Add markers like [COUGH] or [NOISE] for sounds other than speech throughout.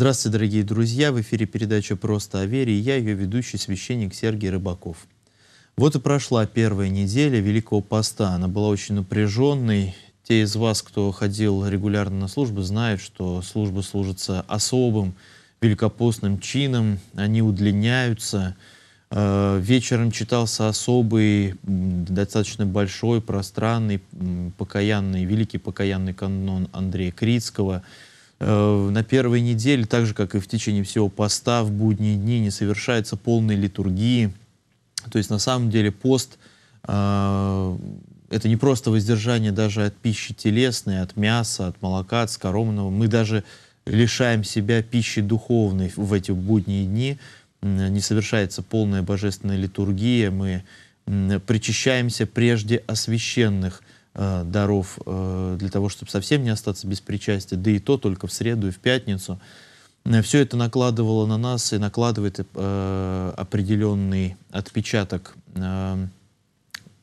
Здравствуйте, дорогие друзья! В эфире передача «Просто о вере» и я, ее ведущий священник Сергей Рыбаков. Вот и прошла первая неделя Великого Поста. Она была очень напряженной. Те из вас, кто ходил регулярно на службы, знают, что службы служатся особым великопостным чином. Они удлиняются. Э, вечером читался особый, достаточно большой, пространный, покаянный, великий покаянный канон Андрея Крицкого – Э, на первой неделе, так же, как и в течение всего поста, в будние дни не совершается полной литургии. То есть на самом деле пост э, это не просто воздержание даже от пищи телесной, от мяса, от молока, от скоромного. Мы даже лишаем себя пищи духовной в эти будние дни. Не совершается полная божественная литургия. Мы причащаемся прежде освященных э, даров, э, для того, чтобы совсем не остаться без причастия, да и то только в среду и в пятницу. Э, Все это накладывало на нас и накладывает э, определенный отпечаток, э,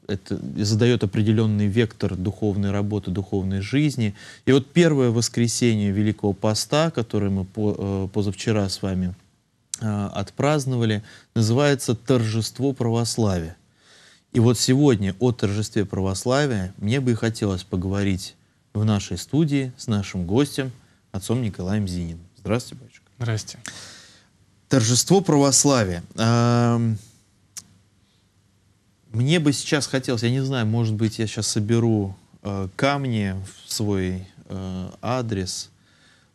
это задает определенный вектор духовной работы, духовной жизни. И вот первое воскресенье Великого Поста, которое мы по, э, позавчера с вами э, отпраздновали, называется «Торжество православия». И вот сегодня о торжестве православия мне бы и хотелось поговорить в нашей студии с нашим гостем, отцом Николаем Зининым. Здравствуйте, батюшка. Здрасте. Торжество православия. Мне бы сейчас хотелось, я не знаю, может быть, я сейчас соберу э, камни в свой э, адрес –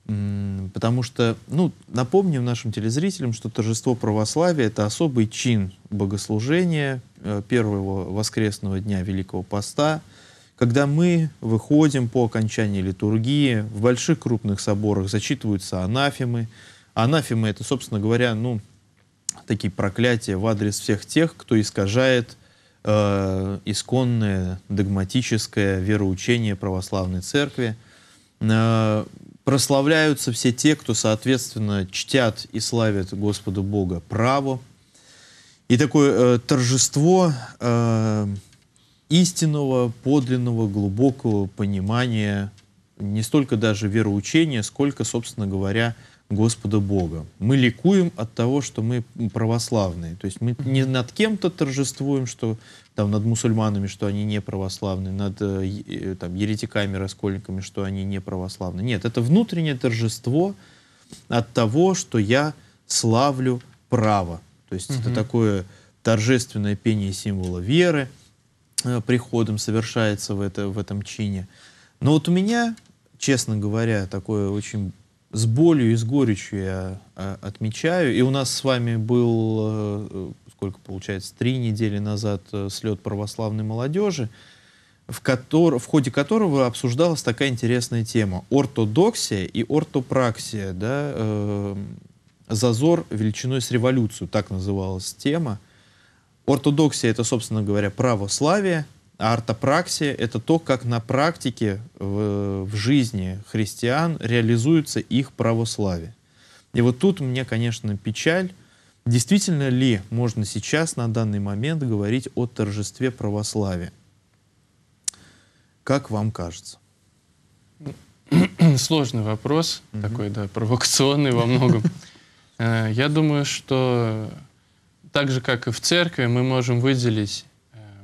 Потому что, ну, напомним нашим телезрителям, что торжество православия — это особый чин богослужения э, первого воскресного дня Великого Поста, когда мы выходим по окончании литургии, в больших крупных соборах зачитываются анафемы. Анафемы — это, собственно говоря, ну, такие проклятия в адрес всех тех, кто искажает э, исконное догматическое вероучение православной церкви э, прославляются все те, кто, соответственно, чтят и славят Господу Бога право. И такое э, торжество э, истинного, подлинного, глубокого понимания не столько даже вероучения, сколько, собственно говоря, э, Господа Бога. Мы ликуем от того, что мы православные. То есть мы не над кем-то торжествуем, что там над мусульманами, что они не православные, над э, э, там, еретиками, раскольниками, что они не православные. Нет, это внутреннее торжество от того, что я славлю право. То есть угу. это такое торжественное пение символа веры э, приходом совершается в, это, в этом чине. Но вот у меня, честно говоря, такое очень с болью и с горечью я а, отмечаю. И у нас с вами был, э, сколько получается, три недели назад э, слет православной молодежи, в, котор, в ходе которого обсуждалась такая интересная тема. Ортодоксия и ортопраксия, да, э, зазор величиной с революцию, так называлась тема. Ортодоксия — это, собственно говоря, православие — а артопраксия — это то, как на практике в, э, в жизни христиан реализуется их православие. И вот тут мне, конечно, печаль. Действительно ли можно сейчас, на данный момент, говорить о торжестве православия? Как вам кажется? [CLEARS THROAT] Сложный вопрос, угу. такой, да, провокационный во многом. [LAUGHS] Э, я думаю, что так же, как и в церкви, мы можем выделить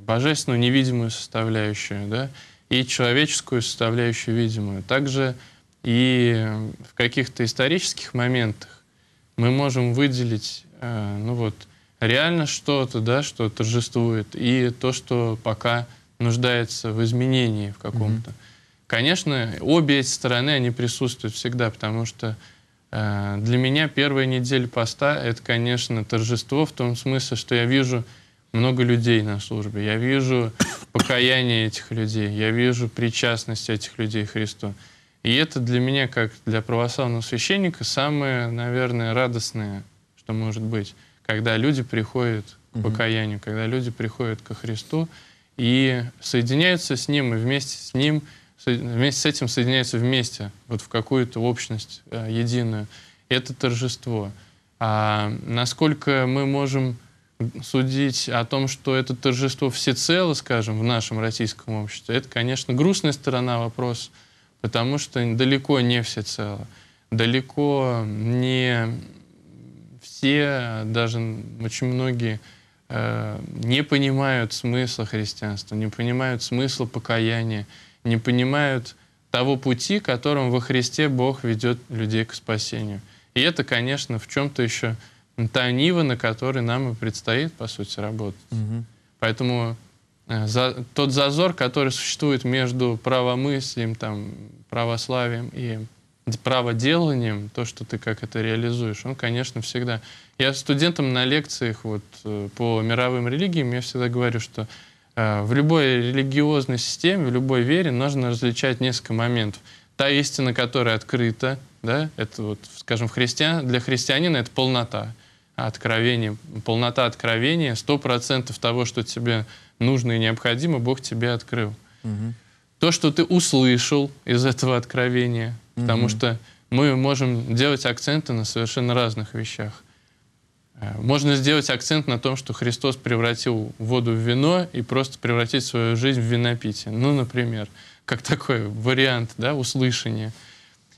божественную невидимую составляющую, да, и человеческую составляющую видимую. Также и в каких-то исторических моментах мы можем выделить, э, ну вот, реально что-то, да, что торжествует, и то, что пока нуждается в изменении в каком-то. Mm-hmm. Конечно, обе эти стороны, они присутствуют всегда, потому что э, для меня первая неделя поста — это, конечно, торжество в том смысле, что я вижу — много людей на службе. Я вижу [COUGHS] покаяние этих людей, я вижу причастность этих людей Христу. И это для меня, как для православного священника, самое, наверное, радостное, что может быть, когда люди приходят к покаянию, угу. когда люди приходят ко Христу и соединяются с Ним, и вместе с Ним, вместе с этим соединяются вместе, вот в какую-то общность э, единую. Это торжество. А насколько мы можем судить о том, что это торжество всецело, скажем, в нашем российском обществе, это, конечно, грустная сторона вопроса, потому что далеко не всецело, далеко не все, даже очень многие э, не понимают смысла христианства, не понимают смысла покаяния, не понимают того пути, которым во Христе Бог ведет людей к спасению. И это, конечно, в чем-то еще та нива, на которой нам и предстоит, по сути, работать. Угу. Поэтому э, за, тот зазор, который существует между правомыслием, там, православием и праводеланием, то, что ты как это реализуешь, он, конечно, всегда... Я студентам на лекциях вот, э, по мировым религиям, я всегда говорю, что э, в любой религиозной системе, в любой вере нужно различать несколько моментов. Та истина, которая открыта, да, это вот, скажем, христиан, для христианина это полнота, откровение, полнота откровения, сто процентов того, что тебе нужно и необходимо, Бог тебе открыл. Угу. То, что ты услышал из этого откровения, угу. потому что мы можем делать акценты на совершенно разных вещах. Э, можно сделать акцент на том, что Христос превратил воду в вино и просто превратить свою жизнь в винопитие. Ну, например, как такой вариант да, услышания.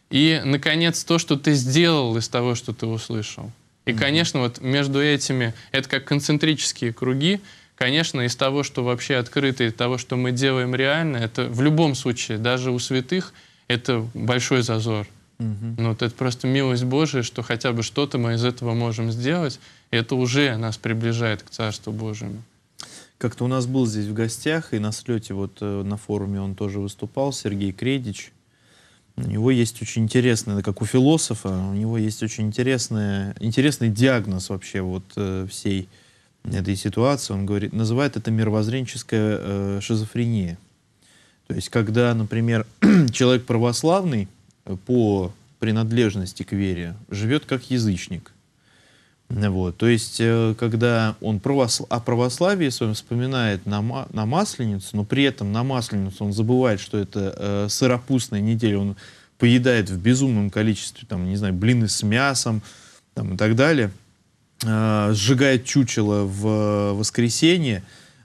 И, наконец, то, что ты сделал из того, что ты услышал. И, конечно, вот между этими, это как концентрические круги, конечно, из того, что вообще открыто, из того, что мы делаем реально, это в любом случае, даже у святых, это большой зазор. Угу. Ну, вот это просто милость Божия, что хотя бы что-то мы из этого можем сделать, и это уже нас приближает к Царству Божьему. Как-то у нас был здесь в гостях, и на слете вот э, на форуме он тоже выступал, Сергей Кредич, у него есть очень интересный, как у философа, у него есть очень интересный, интересный диагноз вообще вот э, всей этой ситуации. Он говорит, называет это мировоззренческая э, шизофрения. То есть, когда, например, [CLEARS THROAT] человек православный э, по принадлежности к вере живет как язычник – вот, то есть, э, когда он православ... о православии своем вспоминает на, ма... на Масленицу, но при этом на Масленицу он забывает, что это э, сыропустная неделя, он поедает в безумном количестве, там, не знаю, блины с мясом там, и так далее, э, сжигает чучело в э, воскресенье, э,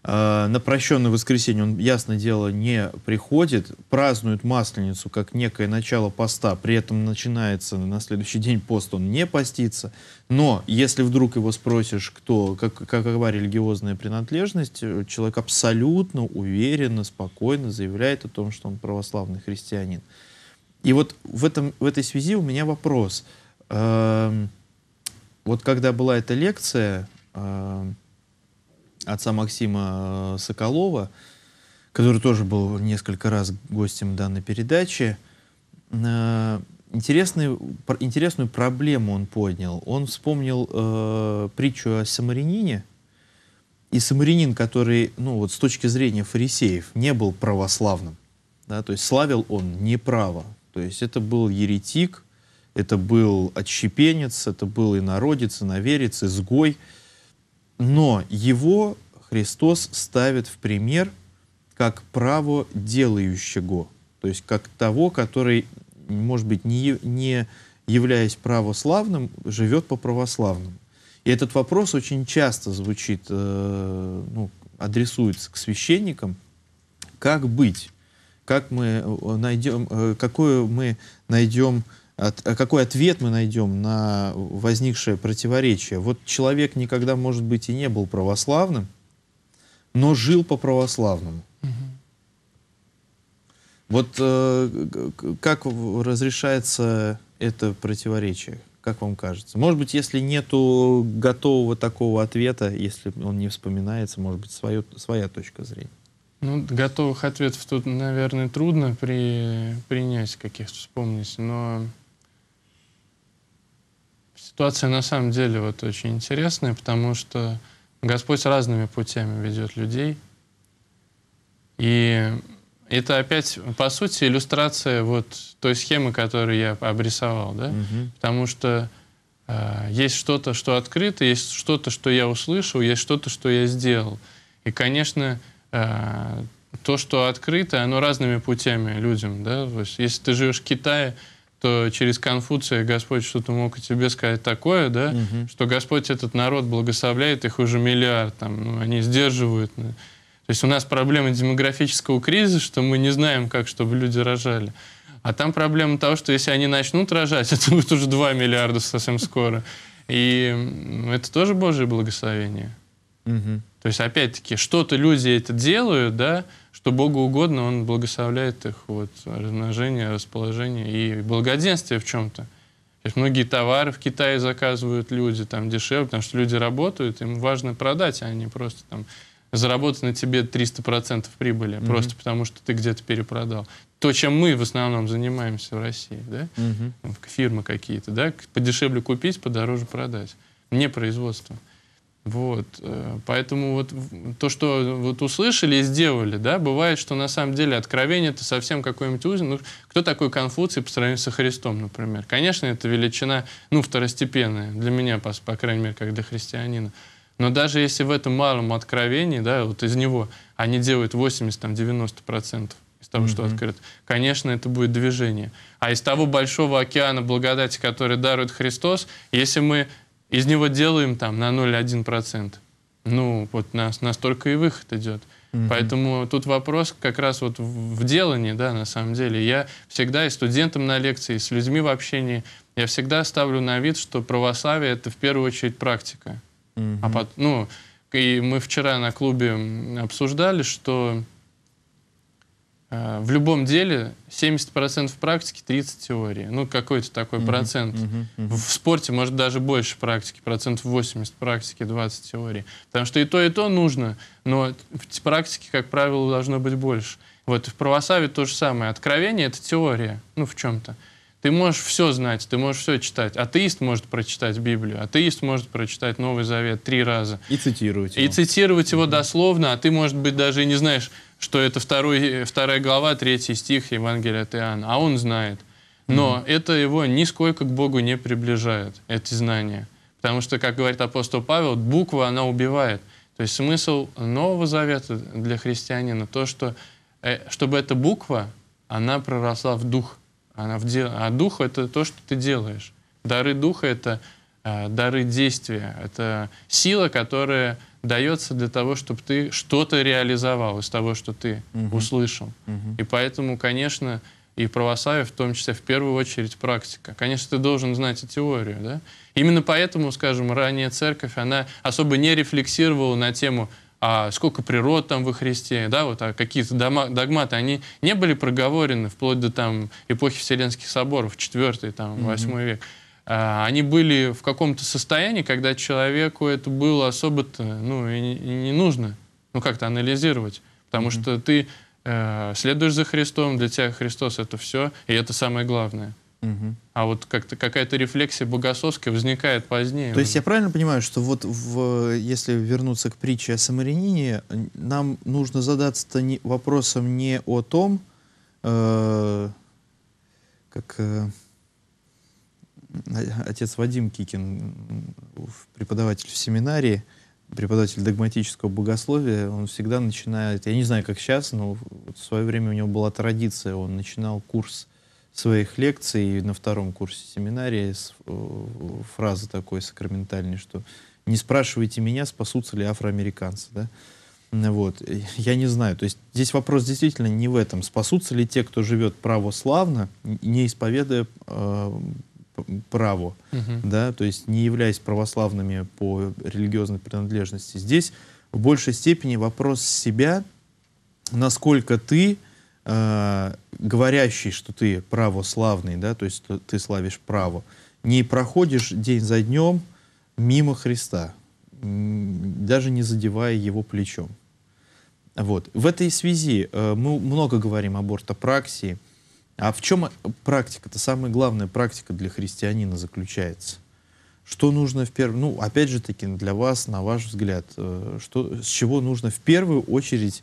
э, на прощенное воскресенье он, ясное дело, не приходит, празднует Масленицу как некое начало поста, при этом начинается на следующий день пост, он не постится. Но если вдруг его спросишь, кто, как, какова религиозная принадлежность, э, человек абсолютно уверенно, спокойно заявляет о том, что он православный христианин. И вот в, этом, в этой связи у меня вопрос. Э, вот когда была эта лекция, э, отца Максима э, Соколова, который тоже был несколько раз гостем данной передачи. Э, интересную интересную проблему он поднял. Он вспомнил э, притчу о самарянине, и самарянин, который, ну вот с точки зрения фарисеев, не был православным, да, то есть славил он неправо, то есть это был еретик, это был отщепенец, это был инородец, иноверец, изгой, но его Христос ставит в пример как право делающего, то есть как того, который, может быть, не, не являясь православным, живет по православному. И этот вопрос очень часто звучит, э, ну, адресуется к священникам, как быть, как мы э, найдем, э, какую мы найдем от, э, какой ответ мы найдем на возникшее противоречие. Вот человек никогда, может быть, и не был православным, но жил по-православному. Угу. Вот э, как разрешается это противоречие? Как вам кажется? Может быть, если нету готового такого ответа, если он не вспоминается, может быть, свое, своя точка зрения? Ну, готовых ответов тут, наверное, трудно при, принять каких-то, вспомнить, но ситуация на самом деле вот очень интересная, потому что Господь разными путями ведет людей. И это опять, по сути, иллюстрация вот той схемы, которую я обрисовал, да? Угу. Потому что э, есть что-то, что открыто, есть что-то, что я услышал, есть что-то, что я сделал. И, конечно, э, то, что открыто, оно разными путями людям, да? То есть, если ты живешь в Китае, то через Конфуция Господь что-то мог и тебе сказать такое, да, угу. что Господь этот народ благословляет, их уже миллиард, там, ну, они сдерживают. Ну, то есть у нас проблема демографического кризиса, что мы не знаем, как, чтобы люди рожали. А там проблема того, что если они начнут рожать, [LAUGHS] это будет уже 2 миллиарда совсем скоро. И это тоже Божье благословение. Угу. То есть, опять-таки, что-то люди это делают, да, что Богу угодно, Он благословляет их вот, размножение, расположение и благоденствие в чем-то. Многие товары в Китае заказывают люди там дешевле, потому что люди работают, им важно продать, а не просто там заработать на тебе 300% прибыли, mm-hmm. просто потому что ты где-то перепродал. То, чем мы в основном занимаемся в России, да? Mm-hmm. Фирмы какие-то, да? Подешевле купить, подороже продать. Не производство. mm вот, э, поэтому вот то, что вот услышали и сделали, да, бывает, что на самом деле откровение это совсем какой-нибудь узел. Ну, кто такой Конфуций по сравнению со Христом, например? Конечно, это величина, ну, второстепенная для меня, по, по крайней мере, как для христианина. Но даже если в этом малом откровении, да, вот из него они делают 80-90% из того, mm-hmm. что открыто, конечно, это будет движение. А из того большого океана благодати, который дарует Христос, если мы из него делаем там на 0,1%. Ну, вот нас, настолько и выход идет. Mm-hmm. Поэтому тут вопрос как раз вот в, делании, да, на самом деле. Я всегда и студентам на лекции, и с людьми в общении, я всегда ставлю на вид, что православие — это в первую очередь практика. Mm-hmm. А под, ну, и мы вчера на клубе обсуждали, что Э, в любом деле 70% практики, 30% теории. Ну, какой-то такой mm-hmm. процент. Mm-hmm. Mm-hmm. В спорте, может, даже больше практики, процентов 80 практики, 20 теории. Потому что и то, и то нужно, но в практике, как правило, должно быть больше. Вот в православии то же самое. Откровение — это теория, ну, в чем-то. Ты можешь все знать, ты можешь все читать. Атеист может прочитать Библию, атеист может прочитать Новый Завет три раза. И цитировать его. И цитировать его mm-hmm. дословно, а ты, может быть, даже и не знаешь, что это второй, вторая глава, третий стих Евангелия от Иоанна, а он знает. Но mm-hmm. это его нисколько к Богу не приближает, эти знания. Потому что, как говорит апостол Павел, буква, она убивает. То есть смысл Нового Завета для христианина, то, что, э, чтобы эта буква, она проросла в дух – она в дел... А дух — это то, что ты делаешь. Дары духа — это э, дары действия. Это сила, которая дается для того, чтобы ты что-то реализовал из того, что ты угу. услышал. Угу. И поэтому, конечно, и православие, в том числе, в первую очередь, практика. Конечно, ты должен знать и теорию. Да? Именно поэтому, скажем, ранняя церковь, она особо не рефлексировала на тему — а сколько природ там во Христе, да, вот а какие-то догматы, они не были проговорены вплоть до там эпохи Вселенских соборов, 4 там, 8 mm-hmm. век. А, они были в каком-то состоянии, когда человеку это было особо-то, ну, не, нужно, ну, как-то анализировать, потому mm-hmm. что ты э, следуешь за Христом, для тебя Христос это все, и это самое главное. А вот как-то какая-то рефлексия богословская возникает позднее. То есть я правильно понимаю, что вот в, если вернуться к притче о самарянине, нам нужно задаться не, вопросом не о том, э, как э, отец Вадим Кикин, преподаватель в семинарии, преподаватель догматического богословия, он всегда начинает, я не знаю, как сейчас, но в свое время у него была традиция, он начинал курс своих лекций на втором курсе семинария э, фраза такой сакраментальной, что «не спрашивайте меня, спасутся ли афроамериканцы». Да? Вот. Э, я не знаю. То есть здесь вопрос действительно не в этом. Спасутся ли те, кто живет православно, не исповедуя э, право, угу. да, то есть не являясь православными по религиозной принадлежности. Здесь в большей степени вопрос себя, насколько ты э, говорящий, что ты православный, да, то есть ты славишь право, не проходишь день за днем мимо Христа, даже не задевая его плечом. Вот. В этой связи э, мы много говорим об ортопраксии. А в чем практика Это Самая главная практика для христианина заключается. Что нужно в первую... Ну, опять же таки, для вас, на ваш взгляд, э, что, с чего нужно в первую очередь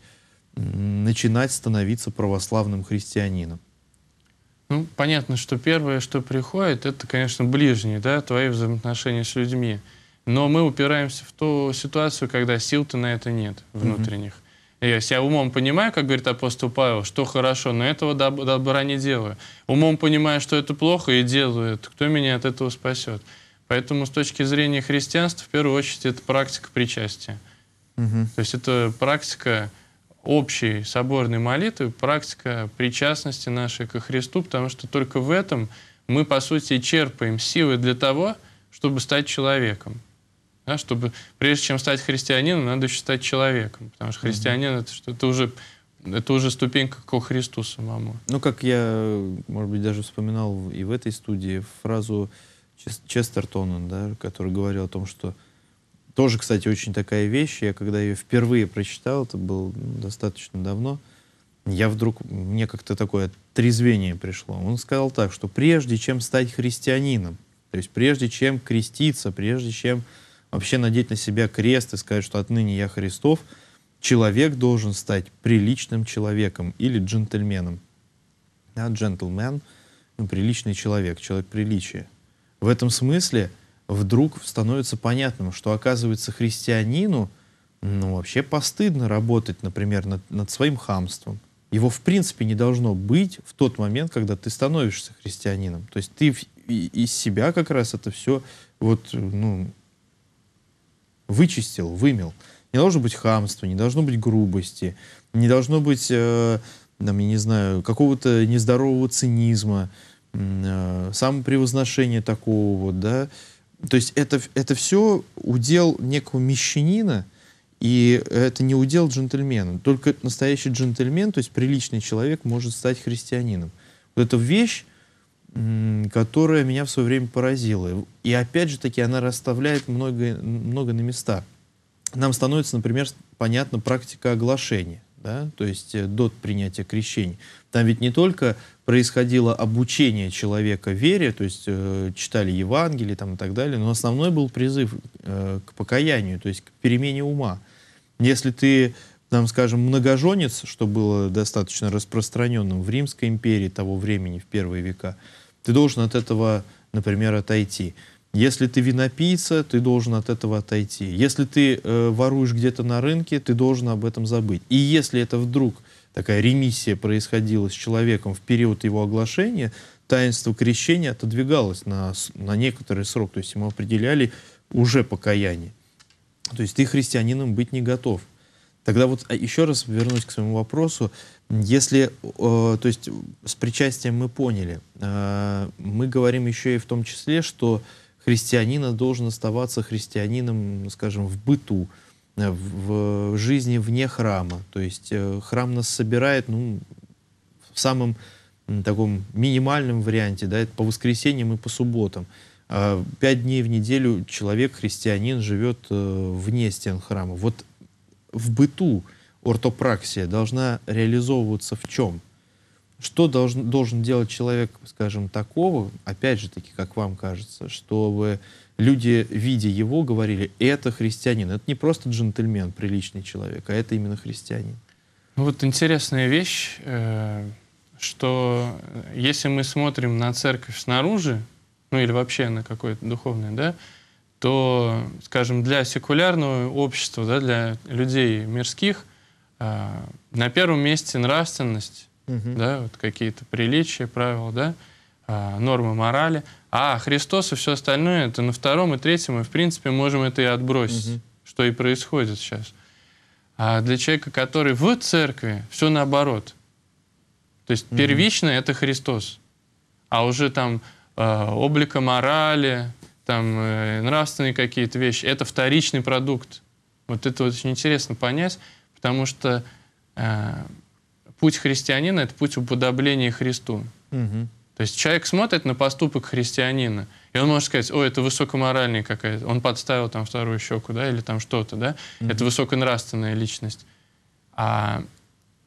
начинать становиться православным христианином? Ну, понятно, что первое, что приходит, это, конечно, ближние, да, твои взаимоотношения с людьми. Но мы упираемся в ту ситуацию, когда сил-то на это нет внутренних. mm Я себя умом понимаю, как говорит апостол Павел, что хорошо, но этого доб- добра не делаю. Умом понимаю, что это плохо, и делаю это. Кто меня от этого спасет? Поэтому с точки зрения христианства, в первую очередь, это практика причастия. Угу. То есть это практика общей соборной молитвы, практика причастности нашей ко Христу, потому что только в этом мы, по сути, черпаем силы для того, чтобы стать человеком. Да, чтобы, прежде чем стать христианином, надо еще стать человеком, потому что христианин mm-hmm. это, это уже это уже ступенька ко Христу самому. Ну, как я, может быть, даже вспоминал и в этой студии фразу Честертона, да, который говорил о том, что тоже, кстати, очень такая вещь. Я когда ее впервые прочитал, это было ну, достаточно давно, я вдруг, мне как-то такое трезвение пришло. Он сказал так, что прежде чем стать христианином, то есть прежде чем креститься, прежде чем вообще надеть на себя крест и сказать, что отныне я Христов, человек должен стать приличным человеком или джентльменом. Да, джентльмен, ну, приличный человек, человек приличия. В этом смысле – вдруг становится понятным, что оказывается христианину ну, вообще постыдно работать, например, над, над своим хамством. Его, в принципе, не должно быть в тот момент, когда ты становишься христианином. То есть ты в, и, из себя как раз это все вот, ну, вычистил, вымел. Не должно быть хамства, не должно быть грубости, не должно быть, э, там, я не знаю, какого-то нездорового цинизма, э, самопревозношения такого вот, да, э, то есть это, это все удел некого мещанина, и это не удел джентльмена. Только настоящий джентльмен, то есть приличный человек, может стать христианином. Вот эта вещь, которая меня в свое время поразила. И опять же таки она расставляет много, много на места. Нам становится, например, понятна практика оглашения да, то есть э, до принятия крещения. Там ведь не только происходило обучение человека вере, то есть э, читали Евангелие там, и так далее, но основной был призыв э, к покаянию, то есть к перемене ума. Если ты, там, скажем, многоженец, что было достаточно распространенным в Римской империи того времени, в первые века, ты должен от этого, например, отойти. Если ты винопийца, ты должен от этого отойти. Если ты э, воруешь где-то на рынке, ты должен об этом забыть. И если это вдруг такая ремиссия происходила с человеком в период его оглашения, таинство крещения отодвигалось на, на некоторый срок. То есть ему определяли уже покаяние. То есть ты христианином быть не готов. Тогда вот а, еще раз вернусь к своему вопросу. Если, э, то есть с причастием мы поняли, э, мы говорим еще и в том числе, что э, христианина должен оставаться христианином, скажем, в быту, э, в жизни вне храма. То есть э, храм нас собирает, ну, в самом таком минимальном варианте, да, это по воскресеньям и по субботам. А пять дней в неделю человек, христианин, живет э, вне стен храма. Вот в быту ортопраксия должна реализовываться в чем? Что должен, должен делать человек, скажем, такого, опять же таки, как вам кажется, чтобы люди, видя его, говорили, это христианин, это не просто джентльмен, приличный человек, а это именно христианин? Ну, вот интересная вещь, э, что если мы смотрим на церковь снаружи, ну или вообще на какое-то духовное, да, то, скажем, для секулярного общества, да, для людей мирских, э, на первом месте нравственность, угу. да, вот какие-то приличия, правила, да, а, нормы морали. А Христос и все остальное это на втором и третьем, и в принципе можем это и отбросить, угу. что и происходит сейчас. А для человека, который в церкви, все наоборот. То есть угу. первично это Христос, а уже там э, а, облика морали, там э, нравственные какие-то вещи, это вторичный продукт. Вот это очень интересно понять, потому что э, путь христианина — это путь уподобления Христу. Угу. То есть человек смотрит на поступок христианина, и он может сказать, о, это высокоморальный какая-то, он подставил там вторую щеку, да, или там что-то, да, угу. это высоконравственная личность. А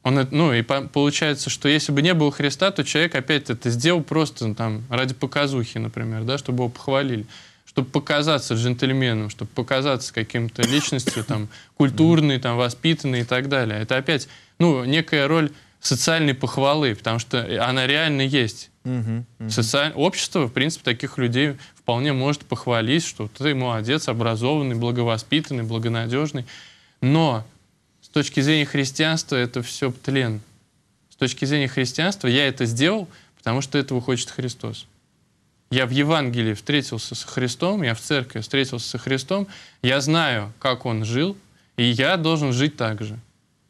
он, ну, и получается, что если бы не было Христа, то человек опять это сделал просто ну, там ради показухи, например, да, чтобы его похвалили, чтобы показаться джентльменом, чтобы показаться каким-то личностью там культурной, там воспитанной и так далее. Это опять, ну, некая роль социальной похвалы, потому что она реально есть. Угу, угу. Социаль... Общество, в принципе, таких людей вполне может похвалить, что ты молодец, образованный, благовоспитанный, благонадежный. Но с точки зрения христианства это все тлен. С точки зрения христианства я это сделал, потому что этого хочет Христос. Я в Евангелии встретился с Христом, я в церкви встретился с Христом, я знаю, как Он жил, и я должен жить так же.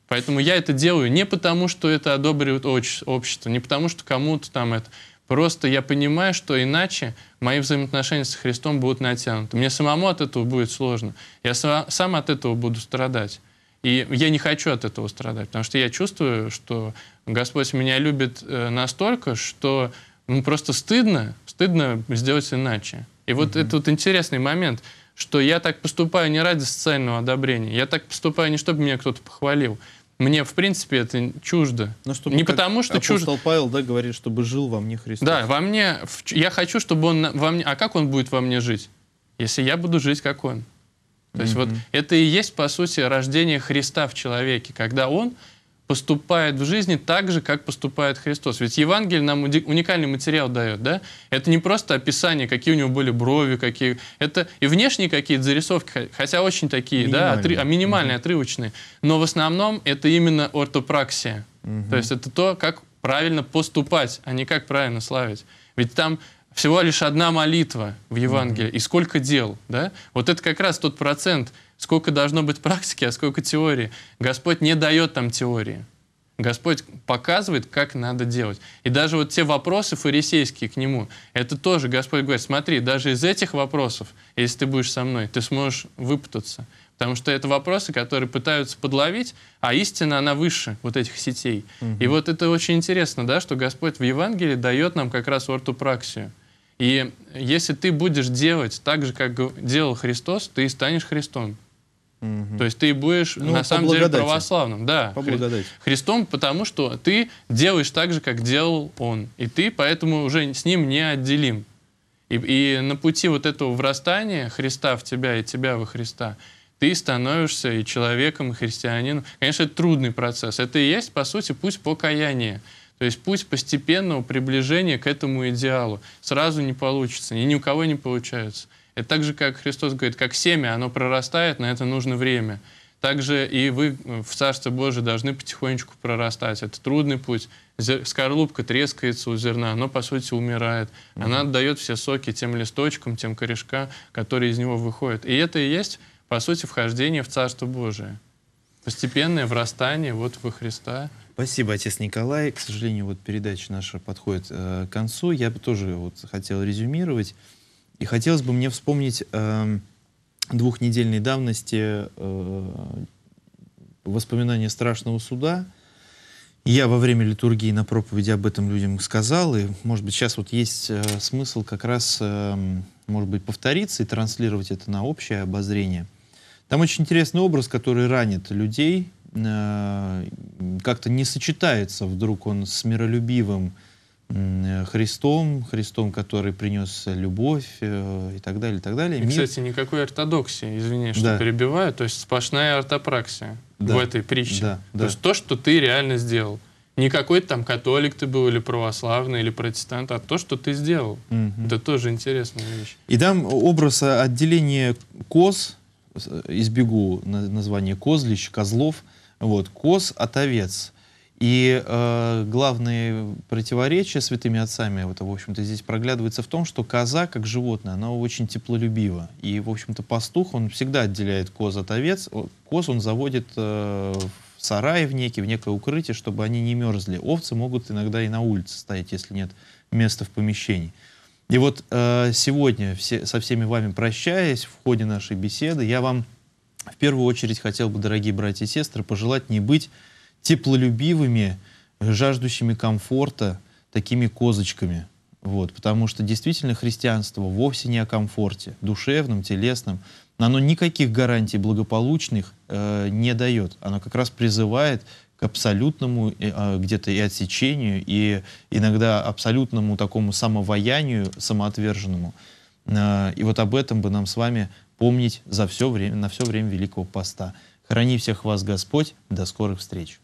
Поэтому я это делаю не потому, что это одобривает общество, не потому, что кому-то там это. Просто я понимаю, что иначе мои взаимоотношения с Христом будут натянуты. Мне самому от этого будет сложно. Я сам от этого буду страдать. И я не хочу от этого страдать, потому что я чувствую, что Господь меня любит э, настолько, что ну, просто стыдно, стыдно сделать иначе. И вот mm-hmm. это вот интересный момент, что я так поступаю не ради социального одобрения, я так поступаю не чтобы меня кто-то похвалил, мне, в принципе, это чуждо. Но ну, чтобы не потому, что апостол чуждо. Павел, да, говорит, чтобы жил во мне Христос. Да, во мне, я хочу, чтобы он во мне... А как он будет во мне жить? Если я буду жить, как он. То mm -hmm. есть вот это и есть, по сути, рождение Христа в человеке, когда он поступает в жизни так же, как поступает Христос. Ведь Евангелие нам уникальный материал дает, да? Это не просто описание, какие у него были брови, какие... Это и внешние какие-то зарисовки, хотя очень такие, да, отри... а минимальные, угу. отрывочные. Но в основном это именно ортопраксия. Угу. То есть это то, как правильно поступать, а не как правильно славить. Ведь там всего лишь одна молитва в Евангелии, угу. и сколько дел, да? Вот это как раз тот процент, сколько должно быть практики, а сколько теории. Господь не дает там теории. Господь показывает, как надо делать. И даже вот те вопросы фарисейские к нему, это тоже Господь говорит, смотри, даже из этих вопросов, если ты будешь со мной, ты сможешь выпутаться. Потому что это вопросы, которые пытаются подловить, а истина, она выше вот этих сетей. Угу. И вот это очень интересно, да, что Господь в Евангелии дает нам как раз ортопраксию. И если ты будешь делать так же, как делал Христос, ты станешь Христом. То есть ты будешь ну, на самом деле православным, да, Христом, потому что ты делаешь так же, как делал он, и ты поэтому уже с ним не отделим. И, и на пути вот этого врастания Христа в тебя и тебя во Христа ты становишься и человеком, и христианином. Конечно, это трудный процесс. Это и есть, по сути, путь покаяния. То есть путь постепенного приближения к этому идеалу. Сразу не получится, и ни у кого не получается. Это так же, как Христос говорит, как семя, оно прорастает, на это нужно время. Также и вы в Царство Божие должны потихонечку прорастать. Это трудный путь. Скорлупка трескается у зерна, оно, по сути, умирает. Mm-hmm. Она отдает все соки тем листочкам, тем корешкам, которые из него выходят. И это и есть, по сути, вхождение в Царство Божие. Постепенное врастание вот во Христа. Спасибо, отец Николай. К сожалению, вот передача наша подходит э, к концу. Я бы тоже вот хотел резюмировать. И хотелось бы мне вспомнить э, двухнедельной давности э, воспоминания страшного суда. Я во время литургии на проповеди об этом людям сказал, и, может быть, сейчас вот есть э, смысл как раз, э, может быть, повториться и транслировать это на общее обозрение. Там очень интересный образ, который ранит людей, э, как-то не сочетается вдруг он с миролюбивым Э, Христом, Христом, который принес любовь э, и так далее, и так далее. И, Мир... Кстати, никакой ортодоксии, извини, что да. перебиваю, то есть сплошная ортопраксия да. в этой притче. Да, да. То есть то, что ты реально сделал. Не какой там католик ты был, или православный, или протестант, а то, что ты сделал. Угу. Это тоже интересная вещь. И там образ отделения коз, э, избегу название козлищ, козлов, вот, коз от овец – и э, главное противоречие святыми отцами, это, в общем-то, здесь проглядывается в том, что коза, как животное, она очень теплолюбива. И, в общем-то, пастух, он всегда отделяет коз от овец. Коз он заводит э, в сарае в некий, в некое укрытие, чтобы они не мерзли. Овцы могут иногда и на улице стоять, если нет места в помещении. И вот э, сегодня, все, со всеми вами прощаясь, в ходе нашей беседы, я вам в первую очередь хотел бы, дорогие братья и сестры, пожелать не быть теплолюбивыми, жаждущими комфорта такими козочками. Вот, потому что действительно христианство вовсе не о комфорте, душевном, телесном. Оно никаких гарантий благополучных э, не дает. Оно как раз призывает к абсолютному э, а, где-то и отсечению, и иногда абсолютному такому самоваянию, самоотверженному. Э, и вот об этом бы нам с вами помнить за все время, на все время Великого Поста. Храни всех вас Господь. До скорых встреч.